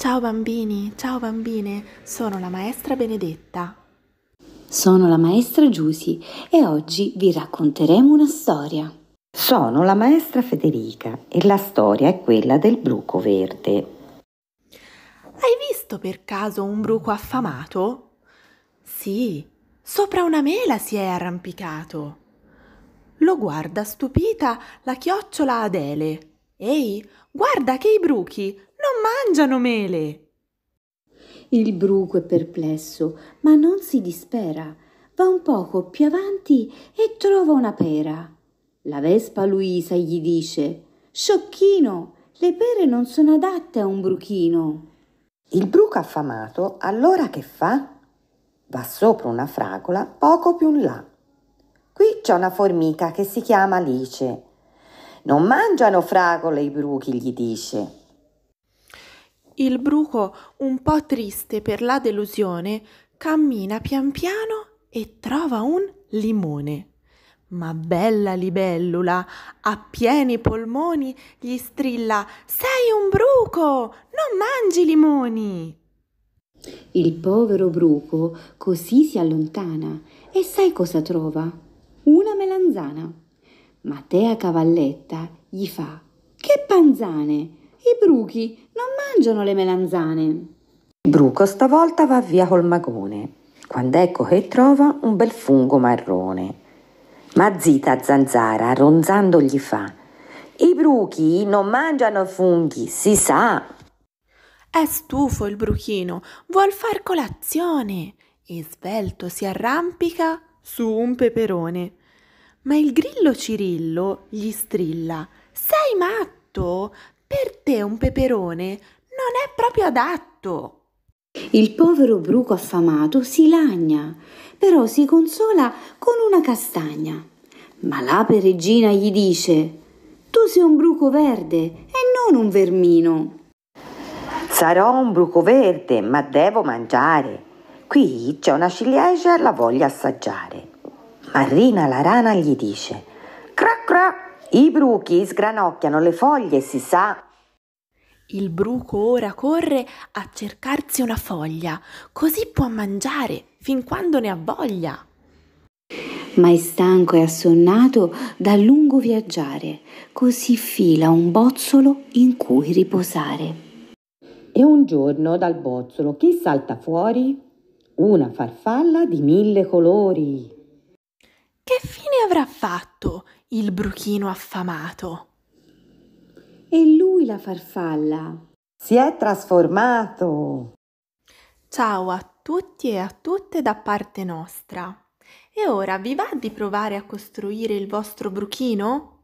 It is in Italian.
Ciao bambini, ciao bambine, sono la maestra Benedetta. Sono la maestra Giusi e oggi vi racconteremo una storia. Sono la maestra Federica e la storia è quella del bruco verde. Hai visto per caso un bruco affamato? Sì, sopra una mela si è arrampicato. Lo guarda stupita la chiocciola Adele. Ehi, guarda che i bruchi mangiano mele. Il bruco è perplesso, ma non si dispera. Va un poco più avanti e trova una pera. La vespa Luisa gli dice: Sciocchino, le pere non sono adatte a un bruchino. Il bruco affamato allora che fa? Va sopra una fragola poco più in là. Qui c'è una formica che si chiama Alice. Non mangiano fragole i bruchi, gli dice. Il bruco, un po' triste per la delusione, cammina pian piano e trova un limone. Ma bella libellula, a pieni polmoni, gli strilla Sei un bruco, non mangi limoni. Il povero bruco così si allontana e sai cosa trova? Una melanzana. Matea Cavalletta gli fa Che panzane! I bruchi mangiano le melanzane? Il bruco stavolta va via col magone, quando ecco che trova un bel fungo marrone. Ma zita zanzara, ronzando gli fa, i bruchi non mangiano funghi, si sa. È stufo il bruchino, vuol far colazione e svelto si arrampica su un peperone. Ma il grillo Cirillo gli strilla: Sei matto? Per te un peperone non è proprio adatto. Il povero bruco affamato si lagna, però si consola con una castagna. Ma l'ape regina gli dice: Tu sei un bruco verde e non un vermino. Sarò un bruco verde, ma devo mangiare. Qui c'è una ciliegia e la voglio assaggiare. Marrina la rana gli dice: Cra cra! I bruchi sgranocchiano le foglie, si sa, il bruco ora corre a cercarsi una foglia, così può mangiare fin quando ne ha voglia. Ma è stanco e assonnato dal lungo viaggiare, così fila un bozzolo in cui riposare. E un giorno dal bozzolo chi salta fuori? Una farfalla di mille colori. Che fine avrà fatto il bruchino affamato? lui la farfalla. Si è trasformato. Ciao a tutti e a tutte da parte nostra. E ora vi va di provare a costruire il vostro bruchino?